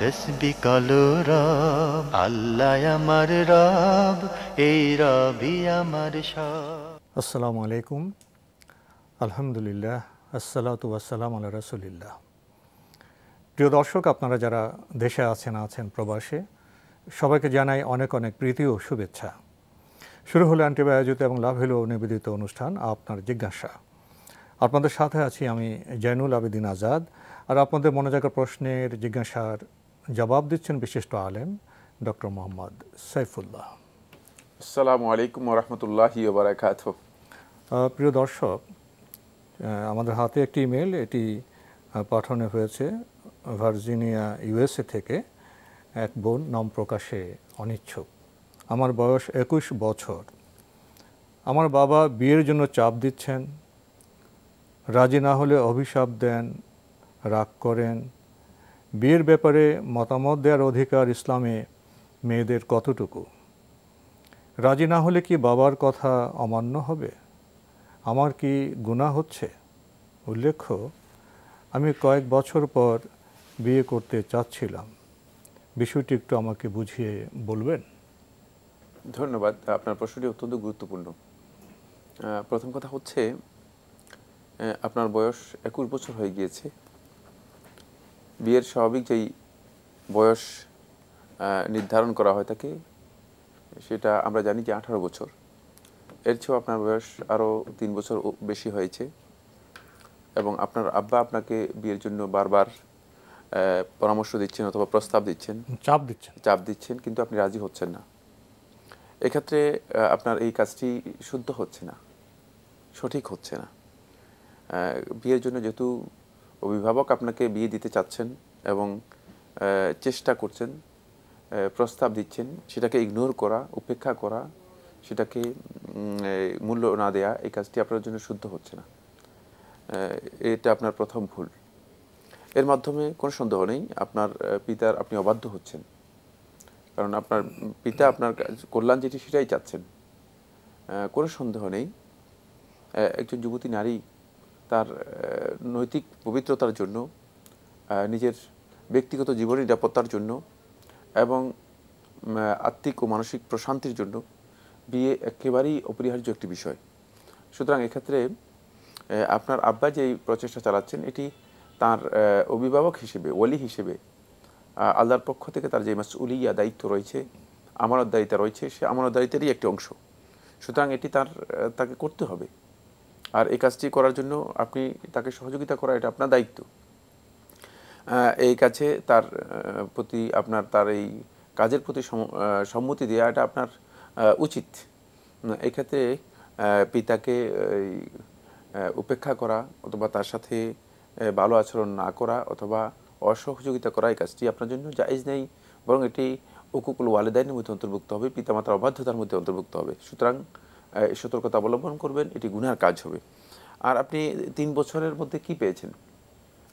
তসবি রব আল্লাহ আমার রব এই রবি আমার সব আসসালামু আলাইকুম আলহামদুলিল্লাহ আসসালাতু আসসালাম আল্লাহ রসুলিল্লাহ প্রিয় দর্শক আপনারা যারা দেশে আছেন আছেন প্রবাসে সবাইকে জানাই অনেক অনেক প্রীতি ও শুভেচ্ছা শুরু হলো অ্যান্টিবায়োজিত এবং লাভ হলো নিবেদিত অনুষ্ঠান আপনার জিজ্ঞাসা আপনাদের সাথে আছি আমি জৈনুল আবেদিন আজাদ আর আপনাদের মনে থাকা প্রশ্নের জিজ্ঞাসার জবাব দিচ্ছেন বিশিষ্ট আলেম ডক্টর মোহাম্মদ সাইফুল্লাহ আসসালামু আলাইকুম রহমতুল্লাহ প্রিয় দর্শক আমাদের হাতে একটি ইমেল এটি পাঠানো হয়েছে ভার্জিনিয়া ইউএসএ থেকে এক বোন নাম প্রকাশে অনিচ্ছুক আমার বয়স একুশ বছর আমার বাবা বিয়ের জন্য চাপ দিচ্ছেন রাজি না হলে অভিশাপ দেন রাগ করেন বিয়ের ব্যাপারে মতামত দেওয়ার অধিকার ইসলামে মেয়েদের কতটুকু রাজি না হলে কি বাবার কথা অমান্য হবে আমার কি গুণা হচ্ছে উল্লেখ্য আমি কয়েক বছর পর বিয়ে করতে চাচ্ছিলাম বিষয়টি একটু আমাকে বুঝিয়ে বলবেন ধন্যবাদ আপনার প্রশ্নটি অত্যন্ত গুরুত্বপূর্ণ প্রথম কথা হচ্ছে আপনার বয়স একুশ বছর হয়ে গিয়েছে বিয়ের স্বাভাবিক যেই বয়স নির্ধারণ করা হয় থাকে সেটা আমরা জানি যে আঠারো বছর এর চেয়েও আপনার বয়স আরও তিন বছর বেশি হয়েছে এবং আপনার আব্বা আপনাকে বিয়ের জন্য বারবার পরামর্শ দিচ্ছেন অথবা প্রস্তাব দিচ্ছেন চাপ দিচ্ছেন চাপ দিচ্ছেন কিন্তু আপনি রাজি হচ্ছেন না এক্ষেত্রে আপনার এই কাজটি শুদ্ধ হচ্ছে না সঠিক হচ্ছে না বিয়ের জন্য যেহেতু অভিভাবক আপনাকে বিয়ে দিতে চাচ্ছেন এবং চেষ্টা করছেন প্রস্তাব দিচ্ছেন সেটাকে ইগনোর করা উপেক্ষা করা সেটাকে মূল্য না দেয়া এই কাজটি আপনার জন্য শুদ্ধ হচ্ছে না এটা আপনার প্রথম ভুল এর মাধ্যমে কোনো সন্দেহ নেই আপনার পিতার আপনি অবাধ্য হচ্ছেন কারণ আপনার পিতা আপনার কল্যাণ যেটি সেটাই চাচ্ছেন কোনো সন্দেহ নেই একজন যুবতী নারী তার নৈতিক পবিত্রতার জন্য নিজের ব্যক্তিগত জীবন নিরাপত্তার জন্য এবং আত্মিক ও মানসিক প্রশান্তির জন্য বিয়ে একেবারেই অপরিহার্য একটি বিষয় সুতরাং এক্ষেত্রে আপনার আব্বা যেই প্রচেষ্টা চালাচ্ছেন এটি তার অভিভাবক হিসেবে ওলি হিসেবে আল্লাহর পক্ষ থেকে তার যে মাসউলিয়া দায়িত্ব রয়েছে আমানত দায়িত্ব রয়েছে সে আমানত দায়িত্বেরই একটি অংশ সুতরাং এটি তার তাকে করতে হবে আর এই কাজটি করার জন্য আপনি তাকে সহযোগিতা করা এটা আপনার দায়িত্ব এই কাছে তার প্রতি আপনার তার এই কাজের প্রতি সম্মতি দেওয়া এটা আপনার উচিত এক্ষেত্রে পিতাকে উপেক্ষা করা অথবা তার সাথে ভালো আচরণ না করা অথবা অসহযোগিতা করা এই কাজটি আপনার জন্য জায়জ নেই বরং এটি উকুকুল ওয়ালেদাইনের মধ্যে অন্তর্ভুক্ত হবে পিতামাতার অবাধ্যতার মধ্যে অন্তর্ভুক্ত হবে সুতরাং সতর্কতা অবলম্বন করবেন এটি গুনার কাজ হবে আর আপনি তিন বছরের মধ্যে কি পেয়েছেন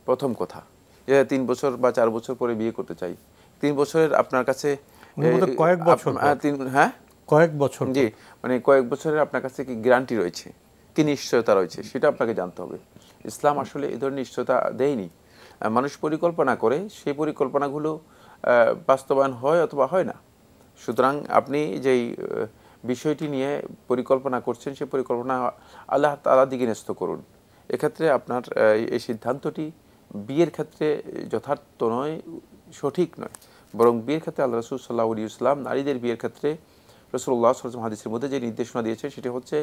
প্রথম কথা যে তিন বছর বা চার বছর পরে বিয়ে করতে চাই তিন বছরের আপনার কাছে কয়েক বছর তিন হ্যাঁ কয়েক বছর জি মানে কয়েক বছরের আপনার কাছে কি গ্যারান্টি রয়েছে কি নিশ্চয়তা রয়েছে সেটা আপনাকে জানতে হবে ইসলাম আসলে এ ধরনের নিশ্চয়তা দেয়নি মানুষ পরিকল্পনা করে সেই পরিকল্পনাগুলো বাস্তবায়ন হয় অথবা হয় না সুতরাং আপনি যেই বিষয়টি নিয়ে পরিকল্পনা করছেন সে পরিকল্পনা আল্লাহ তালা দিকে ন্যস্ত করুন এক্ষেত্রে আপনার এই সিদ্ধান্তটি বিয়ের ক্ষেত্রে যথার্থ নয় সঠিক নয় বরং বিয়ের ক্ষেত্রে আল্লাহ রসুল সাল্লাহ ইসলাম নারীদের বিয়ের ক্ষেত্রে রসুল্লাহ সরজম হাদিসের মধ্যে যে নির্দেশনা দিয়েছে সেটি হচ্ছে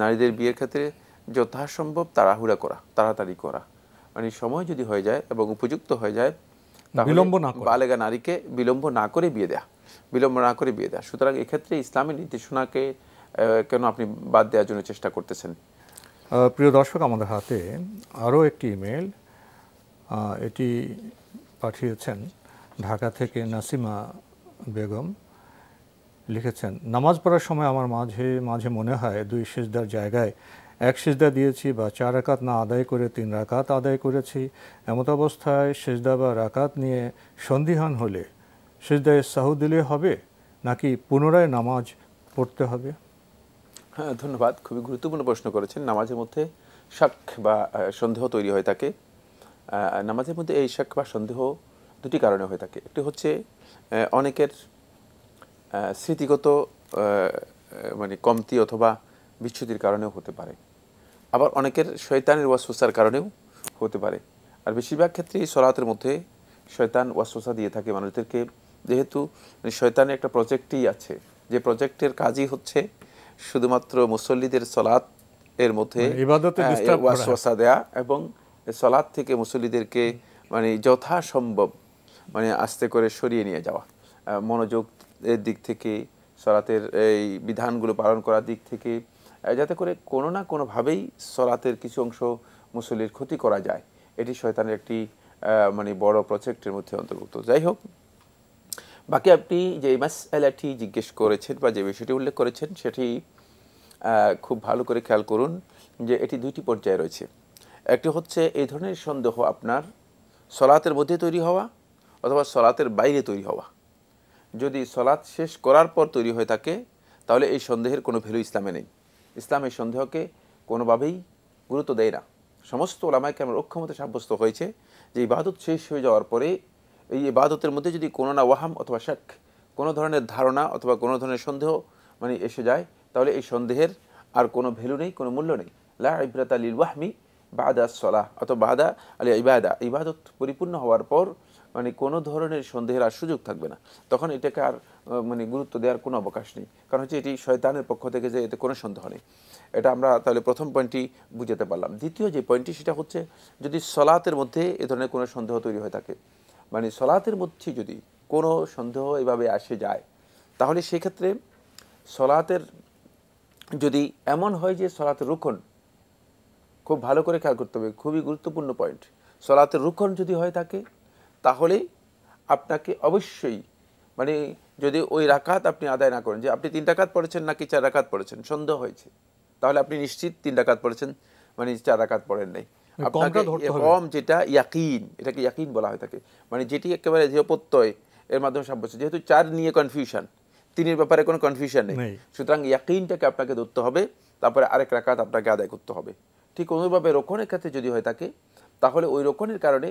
নারীদের বিয়ের ক্ষেত্রে যথাসম্ভব তাড়াহুড়া করা তাড়াতাড়ি করা মানে সময় যদি হয়ে যায় এবং উপযুক্ত হয়ে যায় বিলম্ব না বালেগা নারীকে বিলম্ব না করে বিয়ে দেয়া বিলম্ব না করে বিয়ে দেওয়া সুতরাং এক্ষেত্রে ইসলামী নির্দেশনাকে কেন আপনি বাদ দেওয়ার জন্য চেষ্টা করতেছেন প্রিয় দর্শক আমাদের হাতে আরও একটি ইমেল এটি পাঠিয়েছেন ঢাকা থেকে নাসিমা বেগম লিখেছেন নামাজ পড়ার সময় আমার মাঝে মাঝে মনে হয় দুই সেজদার জায়গায় এক সেজদা দিয়েছি বা চার রাকাত না আদায় করে তিন রাকাত আদায় করেছি এমত অবস্থায় সেজদা বা রাকাত নিয়ে সন্দিহান হলে সেজদায় সাহু দিলে হবে নাকি পুনরায় নামাজ পড়তে হবে হ্যাঁ ধন্যবাদ খুবই গুরুত্বপূর্ণ প্রশ্ন করেছেন নামাজের মধ্যে শাক বা সন্দেহ তৈরি হয়ে থাকে নামাজের মধ্যে এই শাক বা সন্দেহ দুটি কারণে হয়ে থাকে একটি হচ্ছে অনেকের স্মৃতিগত মানে কমতি অথবা বিচ্ছুতির কারণেও হতে পারে আবার অনেকের শয়তানের ওয়াসোসার কারণেও হতে পারে আর বেশিরভাগ ক্ষেত্রেই সরাহতের মধ্যে শয়তান ওয়াসোসা দিয়ে থাকে মানুষদেরকে যেহেতু শয়তানের একটা প্রজেক্টই আছে যে প্রজেক্টের কাজই হচ্ছে শুধুমাত্র মুসল্লিদের সলাৎ এর মধ্যে মানে ওয়াসওয়াসা দেয়া এবং সলাৎ থেকে মুসল্লিদেরকে মানে যথাসম্ভব মানে আস্তে করে সরিয়ে নিয়ে যাওয়া মনোযোগ এর দিক থেকে সলাতের এই বিধানগুলো পালন করার দিক থেকে যাতে করে কোনো না কোনোভাবেই সলাতের কিছু অংশ মুসল্লির ক্ষতি করা যায় এটি শয়তানের একটি মানে বড় প্রজেক্টের মধ্যে অন্তর্ভুক্ত যাই হোক বাকি আপনি যে মাস এলআরটি জিজ্ঞেস করেছেন বা যে বিষয়টি উল্লেখ করেছেন সেটি খুব ভালো করে খেয়াল করুন যে এটি দুইটি পর্যায়ে রয়েছে একটি হচ্ছে এই ধরনের সন্দেহ আপনার সলাতের মধ্যে তৈরি হওয়া অথবা সলাতের বাইরে তৈরি হওয়া যদি সলাৎ শেষ করার পর তৈরি হয়ে থাকে তাহলে এই সন্দেহের কোনো ভ্যালু ইসলামে নেই ইসলাম এই সন্দেহকে কোনোভাবেই গুরুত্ব দেয় না সমস্ত ওলামায়কে আমার অক্ষমতা সাব্যস্ত হয়েছে যে ইবাদত শেষ হয়ে যাওয়ার পরে এই ইবাদতের মধ্যে যদি কোনো না ওয়াহাম অথবা শাক কোনো ধরনের ধারণা অথবা কোনো ধরনের সন্দেহ মানে এসে যায় তাহলে এই সন্দেহের আর কোনো ভ্যালু নেই কোনো মূল্য নেই লা ইব্রাত আলিল ওয়াহমি বাদা সলাহ অথবা বাদা আলি ইবাদা ইবাদত পরিপূর্ণ হওয়ার পর মানে কোনো ধরনের সন্দেহের আর সুযোগ থাকবে না তখন এটাকে আর মানে গুরুত্ব দেওয়ার কোনো অবকাশ নেই কারণ হচ্ছে এটি শয়তানের পক্ষ থেকে যে এতে কোনো সন্দেহ নেই এটা আমরা তাহলে প্রথম পয়েন্টটি বুঝাতে পারলাম দ্বিতীয় যে পয়েন্টটি সেটা হচ্ছে যদি সলাতের মধ্যে এ ধরনের কোনো সন্দেহ তৈরি হয়ে থাকে মানে সলাতের মধ্যে যদি কোনো সন্দেহ এভাবে আসে যায় তাহলে সেক্ষেত্রে সলাতের যদি এমন হয় যে সলাতের রুখন খুব ভালো করে খেয়াল করতে হবে খুবই গুরুত্বপূর্ণ পয়েন্ট সলাতের রুখন যদি হয় থাকে তাহলে আপনাকে অবশ্যই মানে যদি ওই রাকাত আপনি আদায় না করেন যে আপনি তিন রাকাত পড়েছেন নাকি চার রাকাত পড়েছেন সন্দেহ হয়েছে তাহলে আপনি নিশ্চিত তিন রাকাত পড়েছেন মানে চার রাকাত পড়েন নাই আপনাকে কম যেটা ইয়াকিন এটাকে ইয়াকিন বলা হয় থাকে মানে যেটি একেবারে এর মাধ্যমে সাব্যস্ত যেহেতু চার নিয়ে কনফিউশন তিনের ব্যাপারে কোনো কনফিউশন নেই সুতরাং ইয়াকিনটাকে আপনাকে ধরতে হবে তারপরে আরেক রাকাত আপনাকে আদায় করতে হবে ঠিক ক্ষেত্রে যদি হয়ে থাকে তাহলে ওই রোকনের কারণে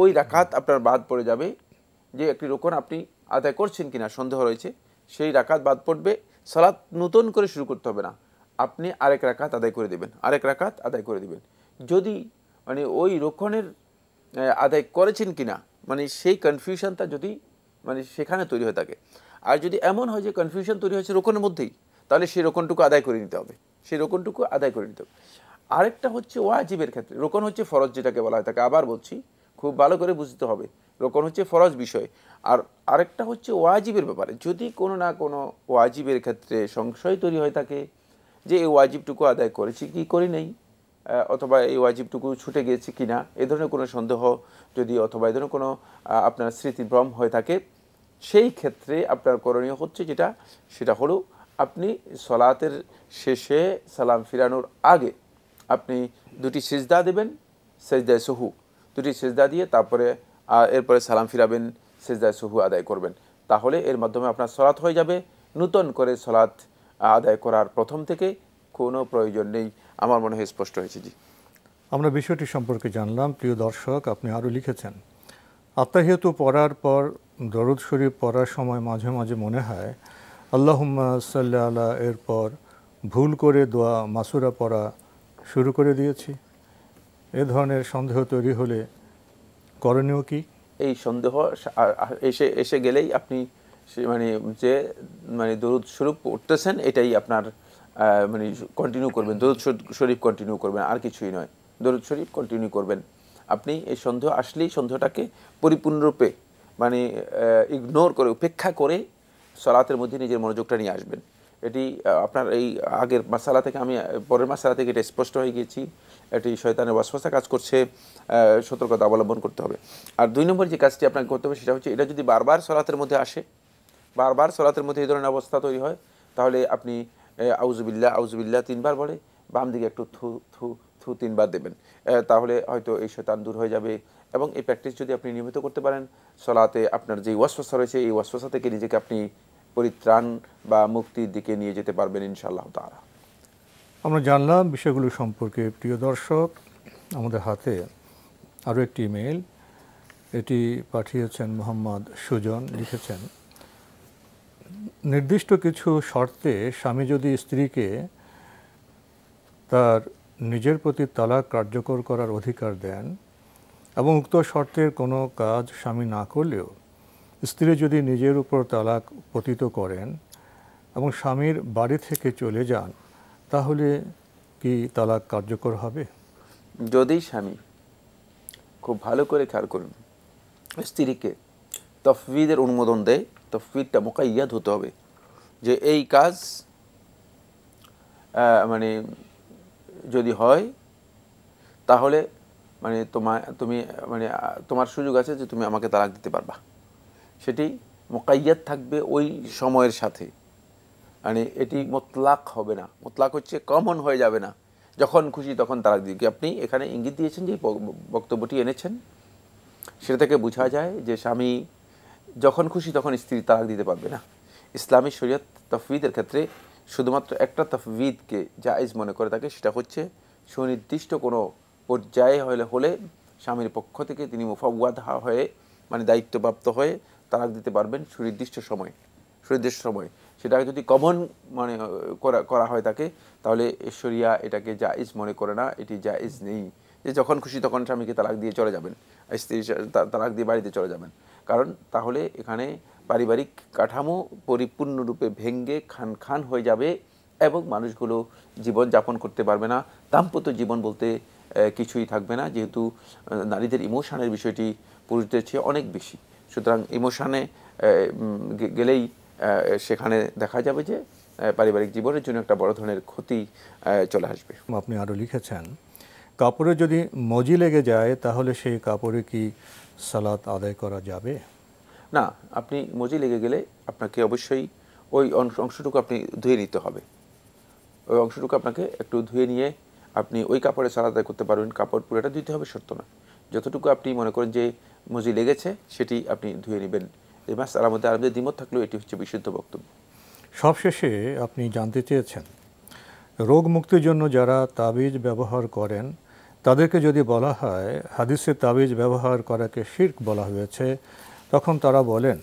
ওই রাকাত আপনার বাদ পড়ে যাবে যে একটি রোকন আপনি আদায় করছেন কিনা সন্দেহ রয়েছে সেই রাকাত বাদ পড়বে সালাদ নতুন করে শুরু করতে হবে না আপনি আরেক রাকাত আদায় করে দেবেন আরেক রাকাত আদায় করে দেবেন যদি মানে ওই রক্ষণের আদায় করেছেন কি না মানে সেই কনফিউশনটা যদি মানে সেখানে তৈরি হয়ে থাকে আর যদি এমন হয় যে কনফিউশন তৈরি হয়েছে রোকনের মধ্যেই তাহলে সেই রোকনটুকু আদায় করে নিতে হবে সেই রোকনটুকু আদায় করে নিতে হবে আরেকটা হচ্ছে ওয়াজিবের ক্ষেত্রে রোকন হচ্ছে ফরজ যেটাকে বলা হয় তাকে আবার বলছি খুব ভালো করে বুঝতে হবে রোকন হচ্ছে ফরজ বিষয় আর আরেকটা হচ্ছে ওয়াজিবের ব্যাপারে যদি কোনো না কোনো ওয়াজিবের ক্ষেত্রে সংশয় তৈরি হয়ে থাকে যে এই ওয়াজিবটুকু আদায় করেছি কি করি নেই অথবা এই ওয়াজিবটুকু ছুটে গিয়েছে কি না এ ধরনের কোনো সন্দেহ যদি অথবা এ ধরনের কোনো আপনার স্মৃতিভ্রম হয়ে থাকে সেই ক্ষেত্রে আপনার করণীয় হচ্ছে যেটা সেটা হলো আপনি সলাতের শেষে সালাম ফিরানোর আগে আপনি দুটি সেজদা দেবেন সেজদায় সহু দুটি সেজদা দিয়ে তারপরে এরপরে সালাম ফিরাবেন সেজদায় সহু আদায় করবেন তাহলে এর মাধ্যমে আপনার সলাৎ হয়ে যাবে নূতন করে সলাৎ আদায় করার প্রথম থেকে কোনো প্রয়োজন নেই আমার মনে হয় স্পষ্ট হয়েছে জি আমরা বিষয়টি সম্পর্কে জানলাম প্রিয় দর্শক আপনি আরও লিখেছেন আত্মাহিয়াতু পড়ার পর দরদ শরীফ পড়ার সময় মাঝে মাঝে মনে হয় আল্লাহ সাল্লা এরপর ভুল করে দোয়া মাসুরা পড়া শুরু করে দিয়েছি এ ধরনের সন্দেহ তৈরি হলে করণীয় কি এই সন্দেহ এসে এসে গেলেই আপনি মানে যে মানে দরুদ স্বরূপ উঠতেছেন এটাই আপনার মানে কন্টিনিউ করবেন দরুদ শরীফ কন্টিনিউ করবেন আর কিছুই নয় দরুদ শরীফ কন্টিনিউ করবেন আপনি এই সন্দেহ আসলেই সন্দেহটাকে পরিপূর্ণরূপে মানে ইগনোর করে উপেক্ষা করে সলাতের মধ্যে নিজের মনোযোগটা নিয়ে আসবেন এটি আপনার এই আগের মাসালা থেকে আমি পরের মাসালা থেকে এটা স্পষ্ট হয়ে গিয়েছি এটি শয়তানের বসবাসা কাজ করছে সতর্কতা অবলম্বন করতে হবে আর দুই নম্বর যে কাজটি আপনাকে করতে হবে সেটা হচ্ছে এটা যদি বারবার সলাতের মধ্যে আসে বারবার সলাতের মধ্যে এই ধরনের অবস্থা তৈরি হয় তাহলে আপনি আউজুবিল্লা আউজুবিল্লা তিনবার বলে বাম দিকে একটু থু থু থু তিনবার দেবেন তাহলে হয়তো এই শৈতান দূর হয়ে যাবে এবং এই প্র্যাকটিস যদি আপনি নিয়মিত করতে পারেন সলাতে আপনার যে ওয়াসফসা রয়েছে এই ওয়াসফসা থেকে নিজেকে আপনি পরিত্রাণ বা মুক্তির দিকে নিয়ে যেতে পারবেন ইনশাআল্লাহ তারা আমরা জানলাম বিষয়গুলো সম্পর্কে প্রিয় দর্শক আমাদের হাতে আরও একটি ইমেল এটি পাঠিয়েছেন মোহাম্মদ সুজন লিখেছেন নির্দিষ্ট কিছু শর্তে স্বামী যদি স্ত্রীকে তার নিজের প্রতি তালাক কার্যকর করার অধিকার দেন এবং উক্ত শর্তের কোনো কাজ স্বামী না করলেও স্ত্রী যদি নিজের উপর তালাক পতিত করেন এবং স্বামীর বাড়ি থেকে চলে যান তাহলে কি তালাক কার্যকর হবে যদি স্বামী খুব ভালো করে খেয়াল করুন স্ত্রীকে তফবিদের অনুমোদন দেয় তফিকটা মোকাইয়াদ হতে হবে যে এই কাজ মানে যদি হয় তাহলে মানে তোমার তুমি মানে তোমার সুযোগ আছে যে তুমি আমাকে তালাক দিতে পারবা সেটি মোকাইয়াদ থাকবে ওই সময়ের সাথে মানে এটি মোতলাক হবে না মোতলাক হচ্ছে কমন হয়ে যাবে না যখন খুশি তখন তালাক দিবে আপনি এখানে ইঙ্গিত দিয়েছেন যে বক্তব্যটি এনেছেন সেটা থেকে বোঝা যায় যে স্বামী যখন খুশি তখন স্ত্রী তালাক দিতে পারবে না ইসলামী শরীয়ত তফবিদের ক্ষেত্রে শুধুমাত্র একটা তফবিদকে জায়জ মনে করে থাকে সেটা হচ্ছে সুনির্দিষ্ট কোনো পর্যায়ে হলে হলে স্বামীর পক্ষ থেকে তিনি মুফাওয়াদ হয়ে মানে দায়িত্বপ্রাপ্ত হয়ে তালাক দিতে পারবেন সুনির্দিষ্ট সময়ে সুনির্দিষ্ট সময়ে সেটাকে যদি কমন মানে করা করা হয় তাকে তাহলে ঈশ্বরিয়া এটাকে জায়জ মনে করে না এটি জায়জ নেই যে যখন খুশি তখন স্বামীকে তালাক দিয়ে চলে যাবেন স্ত্রী তালাক দিয়ে বাড়িতে চলে যাবেন কারণ তাহলে এখানে পারিবারিক কাঠামো পরিপূর্ণরূপে ভেঙ্গে খান খান হয়ে যাবে এবং মানুষগুলো জীবন যাপন করতে পারবে না দাম্পত্য জীবন বলতে কিছুই থাকবে না যেহেতু নারীদের ইমোশানের বিষয়টি পুরুষদের চেয়ে অনেক বেশি সুতরাং ইমোশানে গেলেই সেখানে দেখা যাবে যে পারিবারিক জীবনের জন্য একটা বড় ধরনের ক্ষতি চলে আসবে আপনি আরও লিখেছেন কাপড়ে যদি মজি লেগে যায় তাহলে সেই কাপড়ে কি সালাত আদায় করা যাবে না আপনি মজি লেগে গেলে আপনাকে অবশ্যই ওই অংশটুকু আপনি ধুয়ে নিতে হবে ওই অংশটুকু আপনাকে একটু ধুয়ে নিয়ে আপনি ওই কাপড়ে সালাদ আদায় করতে পারবেন কাপড় পুরোটা ধুতে হবে সত্য না যতটুকু আপনি মনে করেন যে মজি লেগেছে সেটি আপনি ধুয়ে নেবেন এই মাস আলামতে মধ্যে আরবদের দ্বিমত থাকলেও এটি হচ্ছে বিশুদ্ধ বক্তব্য সবশেষে আপনি জানতে চেয়েছেন রোগ মুক্তির জন্য যারা তাবিজ ব্যবহার করেন তাদেরকে যদি বলা হয় হাদিসে তাবিজ ব্যবহার করাকে শির্ক বলা হয়েছে তখন তারা বলেন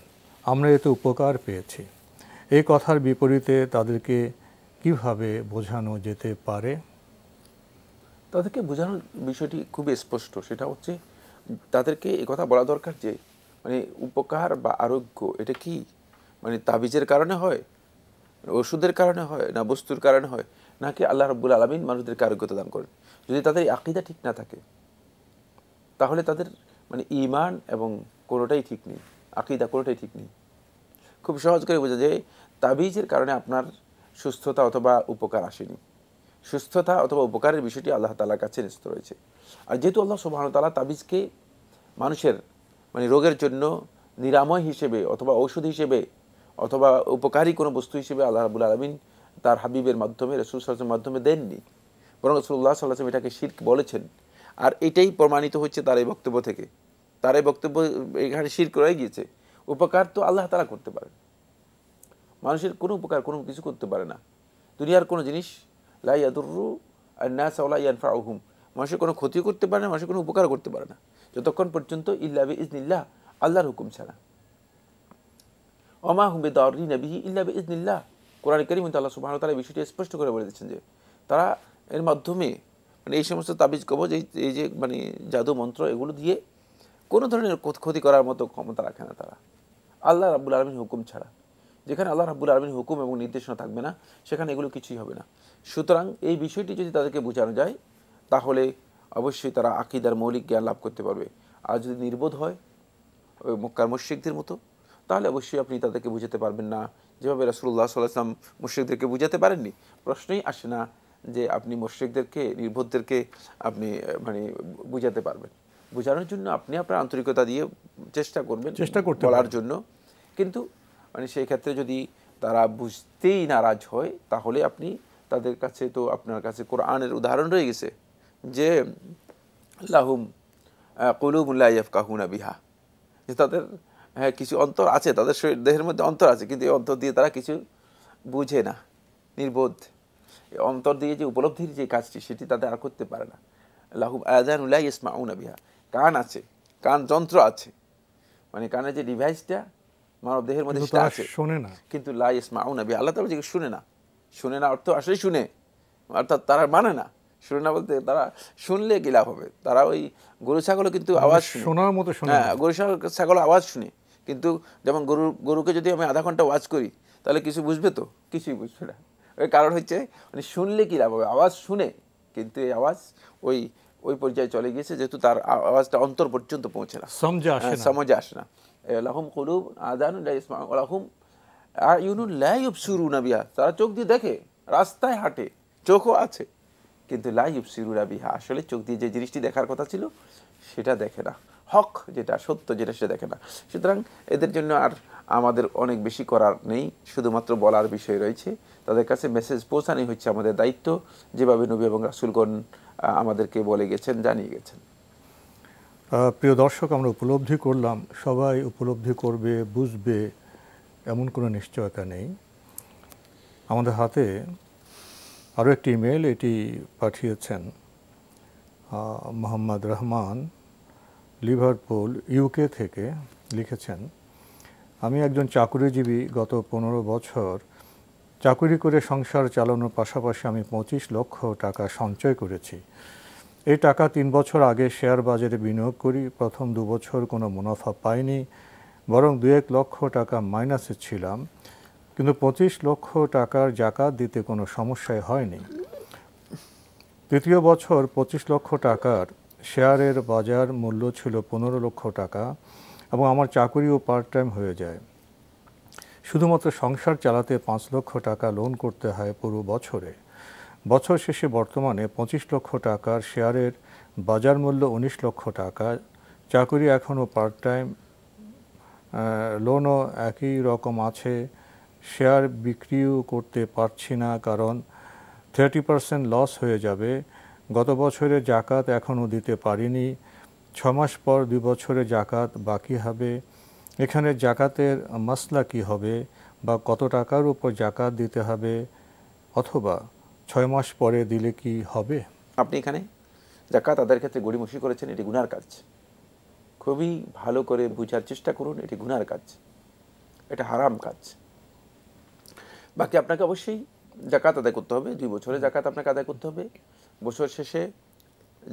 আমরা এতে উপকার পেয়েছি এই কথার বিপরীতে তাদেরকে কিভাবে বোঝানো যেতে পারে তাদেরকে বোঝানোর বিষয়টি খুবই স্পষ্ট সেটা হচ্ছে তাদেরকে এ কথা বলা দরকার যে মানে উপকার বা আরোগ্য এটা কি মানে তাবিজের কারণে হয় ওষুধের কারণে হয় না বস্তুর কারণে হয় নাকি আল্লাহ রব্বুল আলমিন মানুষদেরকে আরোগ্যতা দান করেন যদি তাদের আকিদা ঠিক না থাকে তাহলে তাদের মানে ইমান এবং কোনোটাই ঠিক নেই আকিদা কোনোটাই ঠিক নেই খুব সহজ করে বোঝা যায় তাবিজের কারণে আপনার সুস্থতা অথবা উপকার আসেনি সুস্থতা অথবা উপকারের বিষয়টি আল্লাহ তালার কাছে ন্যস্ত রয়েছে আর যেহেতু আল্লাহ তালা তাবিজকে মানুষের মানে রোগের জন্য নিরাময় হিসেবে অথবা ঔষধ হিসেবে অথবা উপকারী কোনো বস্তু হিসেবে আল্লাহ রাবুল আলমিন তার হাবিবের মাধ্যমে রসুল সাল্লাহের মাধ্যমে দেননি বরং রসুল্লাহ সাল্লাম এটাকে শির্ক বলেছেন আর এটাই প্রমাণিত হচ্ছে তার এই বক্তব্য থেকে তার এই বক্তব্য এখানে শির্ক রয়ে গিয়েছে উপকার তো আল্লাহ তারা করতে পারে মানুষের কোনো উপকার কোনো কিছু করতে পারে না দুনিয়ার কোনো জিনিস লাই আদুরু আর না সাউলা ইয়ানফা আহুম মানুষের কোনো ক্ষতিও করতে পারে না মানুষের কোনো উপকার করতে পারে না যতক্ষণ পর্যন্ত ইল্লাবি ইজনিল্লাহ আল্লাহর হুকুম ছাড়া অমা হুমবে দাউরি নবি ইল্লাবি ইজনিল্লাহ কোরআন কিন্তু আল্লাহ সুবাহ তারা এই বিষয়টি স্পষ্ট করে বলে দিচ্ছেন যে তারা এর মাধ্যমে মানে এই সমস্ত তাবিজ কবজ এই এই যে মানে জাদু মন্ত্র এগুলো দিয়ে কোনো ধরনের ক্ষতি করার মতো ক্ষমতা রাখে না তারা আল্লাহ রাবুল আলমীর হুকুম ছাড়া যেখানে আল্লাহ রাবুল আলমীর হুকুম এবং নির্দেশনা থাকবে না সেখানে এগুলো কিছুই হবে না সুতরাং এই বিষয়টি যদি তাদেরকে বোঝানো যায় তাহলে অবশ্যই তারা আকিদার মৌলিক জ্ঞান লাভ করতে পারবে আর যদি নির্বোধ হয় ওই মক্কার মস্যিকদের মতো তাহলে অবশ্যই আপনি তাদেরকে বুঝাতে পারবেন না যেভাবে রাসুল্লাহ সাল্লাহাম মুশ্রিকদেরকে বুঝাতে পারেননি প্রশ্নই আসে না যে আপনি মুশ্রিকদেরকে নির্ভরদেরকে আপনি মানে বুঝাতে পারবেন বোঝানোর জন্য আপনি আপনার আন্তরিকতা দিয়ে চেষ্টা করবেন চেষ্টা করতে বলার জন্য কিন্তু মানে সেই ক্ষেত্রে যদি তারা বুঝতেই নারাজ হয় তাহলে আপনি তাদের কাছে তো আপনার কাছে কোরআনের উদাহরণ রয়ে গেছে যে লাহুম কলুমুল্লাহ কাহুনা বিহা যে তাদের হ্যাঁ কিছু অন্তর আছে তাদের শরীর দেহের মধ্যে অন্তর আছে কিন্তু এই অন্তর দিয়ে তারা কিছু বুঝে না নির্বোধ অন্তর দিয়ে যে উপলব্ধির যে কাজটি সেটি তাদের আর করতে পারে না লাহুম আজান উল্লাহ ইসমা উনাবিহা কান আছে কান যন্ত্র আছে মানে কানে যে ডিভাইসটা মানব দেহের মধ্যে সেটা আছে শোনে না কিন্তু লা ইসমা উনাবি আল্লাহ তালা যে শুনে না শুনে না অর্থ আসলে শুনে অর্থাৎ তারা মানে না শুনে না বলতে তারা শুনলে কি লাভ হবে তারা ওই গরু ছাগলও কিন্তু মানে আওয়াজ শোনার মতো শোনে হ্যাঁ, গরু ছাগল আওয়াজ শুনে কিন্তু যেমন গরু গরুকে যদি আমি আধা ঘন্টা ওয়াচ করি তাহলে কিছু বুঝবে তো কিছুই বুঝবে না ওই কারণ হচ্ছে মানে শুনলে কী লাভ হবে আওয়াজ শুনে কিন্তু এই আওয়াজ ওই ওই পর্যায়ে চলে গিয়েছে যেহেতু তার আওয়াজটা অন্তর পর্যন্ত পৌঁছে না সমঝে আসে হ্যাঁ, না লাহুম কলুব আদানুল্লাহম ইউনুল্লাহ সুরুনা বিহা তারা চোখ দিয়ে দেখে রাস্তায় হাঁটে চোখও আছে কিন্তু লাইব না বিহা আসলে চোখ দিয়ে যে জিনিসটি দেখার কথা ছিল সেটা দেখে না হক যেটা সত্য যেটা সেটা দেখে না সুতরাং এদের জন্য আর আমাদের অনেক বেশি করার নেই শুধুমাত্র বলার বিষয় রয়েছে তাদের কাছে মেসেজ পৌঁছানোই হচ্ছে আমাদের দায়িত্ব যেভাবে নবী এবং রাসুলগণ আমাদেরকে বলে গেছেন জানিয়ে গেছেন প্রিয় দর্শক আমরা উপলব্ধি করলাম সবাই উপলব্ধি করবে বুঝবে এমন কোনো নিশ্চয়তা নেই আমাদের হাতে আরও একটি ইমেল এটি পাঠিয়েছেন মোহাম্মদ রহমান লিভারপুল ইউকে থেকে লিখেছেন আমি একজন চাকুরিজীবী গত পনেরো বছর চাকুরি করে সংসার চালানোর পাশাপাশি আমি পঁচিশ লক্ষ টাকা সঞ্চয় করেছি এই টাকা তিন বছর আগে শেয়ার বাজারে বিনিয়োগ করি প্রথম দু বছর কোনো মুনাফা পাইনি বরং দু এক লক্ষ টাকা মাইনাসে ছিলাম কিন্তু পঁচিশ লক্ষ টাকার জাকাত দিতে কোনো সমস্যাই হয়নি তৃতীয় বছর পঁচিশ লক্ষ টাকার শেয়ারের বাজার মূল্য ছিল পনেরো লক্ষ টাকা এবং আমার চাকরিও পার্ট টাইম হয়ে যায় শুধুমাত্র সংসার চালাতে পাঁচ লক্ষ টাকা লোন করতে হয় পুরো বছরে বছর শেষে বর্তমানে পঁচিশ লক্ষ টাকার শেয়ারের বাজার মূল্য উনিশ লক্ষ টাকা চাকরি এখনও পার্ট টাইম লোনও একই রকম আছে শেয়ার বিক্রিও করতে পারছি না কারণ থার্টি পার্সেন্ট লস হয়ে যাবে গত বছরে জাকাত এখনও দিতে পারিনি ছমাস পর দুই বছরে জাকাত বাকি হবে এখানে জাকাতের মাসলা কি হবে বা কত টাকার উপর জাকাত দিতে হবে অথবা ছয় মাস পরে দিলে কি হবে আপনি এখানে জাকাত আদায়ের ক্ষেত্রে গড়িমসি করেছেন এটি গুনার কাজ খুবই ভালো করে বুঝার চেষ্টা করুন এটি গুনার কাজ এটা হারাম কাজ বাকি আপনাকে অবশ্যই জাকাত আদায় করতে হবে দুই বছরে জাকাত আপনাকে আদায় করতে হবে বছর শেষে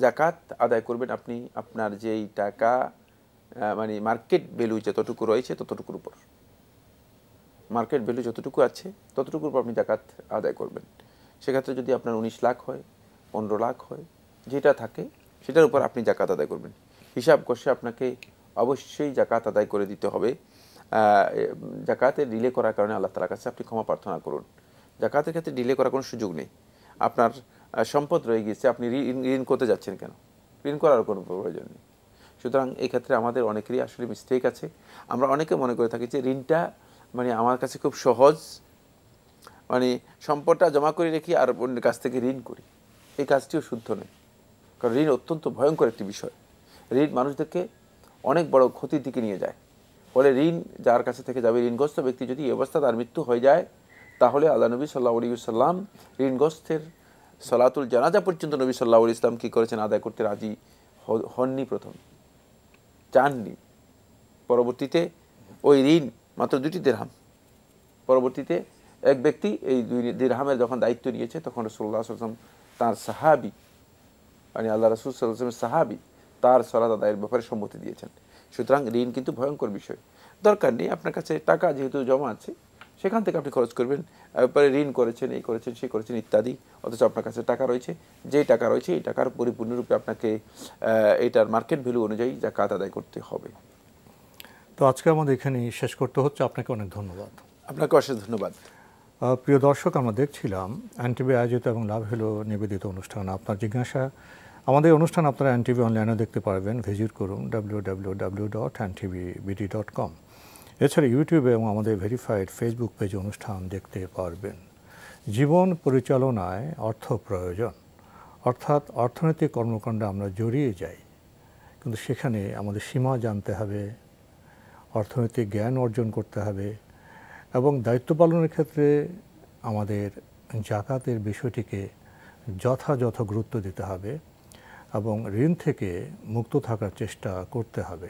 জাকাত আদায় করবেন আপনি আপনার যেই টাকা মানে মার্কেট ভ্যালু যতটুকু রয়েছে ততটুকুর উপর মার্কেট ভ্যালু যতটুকু আছে ততটুকুর উপর আপনি জাকাত আদায় করবেন সেক্ষেত্রে যদি আপনার উনিশ লাখ হয় পনেরো লাখ হয় যেটা থাকে সেটার উপর আপনি জাকাত আদায় করবেন হিসাব কষে আপনাকে অবশ্যই জাকাত আদায় করে দিতে হবে জাকাতের ডিলে করার কারণে আল্লাহ তালার কাছে আপনি ক্ষমা প্রার্থনা করুন জাকাতের ক্ষেত্রে ডিলে করার কোনো সুযোগ নেই আপনার সম্পদ রয়ে গিয়েছে আপনি ঋণ করতে যাচ্ছেন কেন ঋণ করার কোনো প্রয়োজন নেই সুতরাং এক্ষেত্রে আমাদের অনেকেরই আসলে মিস্টেক আছে আমরা অনেকে মনে করে থাকি যে ঋণটা মানে আমার কাছে খুব সহজ মানে সম্পদটা জমা করে রেখি আর অন্যের কাছ থেকে ঋণ করি এই কাজটিও শুদ্ধ নয় কারণ ঋণ অত্যন্ত ভয়ঙ্কর একটি বিষয় ঋণ মানুষদেরকে অনেক বড় ক্ষতির দিকে নিয়ে যায় ফলে ঋণ যার কাছে থেকে যাবে ঋণগ্রস্ত ব্যক্তি যদি এই অবস্থা তার মৃত্যু হয়ে যায় তাহলে আল্লাহ নবী সাল্লাহ আলী সাল্লাম ঋণগ্রস্তের সলাতুল জানাজা পর্যন্ত নবী সাল্লাহ ইসলাম কী করেছেন আদায় করতে রাজি হননি প্রথম চাননি পরবর্তীতে ওই ঋণ মাত্র দুটি দেড়হাম পরবর্তীতে এক ব্যক্তি এই দুই দেড়হামের যখন দায়িত্ব নিয়েছে তখন রসুল্লাহ আসলাম তাঁর সাহাবি মানে আল্লাহ রসুল সাল্লামের সাহাবি তার সলাত আদায়ের ব্যাপারে সম্মতি দিয়েছেন সুতরাং ঋণ কিন্তু ভয়ঙ্কর বিষয় দরকার নেই আপনার কাছে টাকা যেহেতু জমা আছে সেখান থেকে আপনি খরচ করবেন এরপরে ঋণ করেছেন এই করেছেন সেই করেছেন ইত্যাদি অথচ আপনার কাছে টাকা রয়েছে যেই টাকা রয়েছে এই টাকার পরিপূর্ণরূপে আপনাকে এটার মার্কেট ভ্যালু অনুযায়ী যা জাকাত আদায় করতে হবে তো আজকে আমাদের এখানে শেষ করতে হচ্ছে আপনাকে অনেক ধন্যবাদ আপনাকে অশেষ ধন্যবাদ প্রিয় দর্শক আমরা দেখছিলাম অ্যান্টিভি আয়োজিত এবং লাভ হলো নিবেদিত অনুষ্ঠান আপনার জিজ্ঞাসা আমাদের অনুষ্ঠান আপনারা অ্যান্টিভি অনলাইনে দেখতে পারবেন ভিজিট করুন W W W dot NTV BD dot com এছাড়া ইউটিউবে এবং আমাদের ভেরিফাইড ফেসবুক পেজে অনুষ্ঠান দেখতে পারবেন জীবন পরিচালনায় অর্থ প্রয়োজন অর্থাৎ অর্থনৈতিক কর্মকাণ্ডে আমরা জড়িয়ে যাই কিন্তু সেখানে আমাদের সীমা জানতে হবে অর্থনৈতিক জ্ঞান অর্জন করতে হবে এবং দায়িত্ব পালনের ক্ষেত্রে আমাদের জাকাতের বিষয়টিকে যথাযথ গুরুত্ব দিতে হবে এবং ঋণ থেকে মুক্ত থাকার চেষ্টা করতে হবে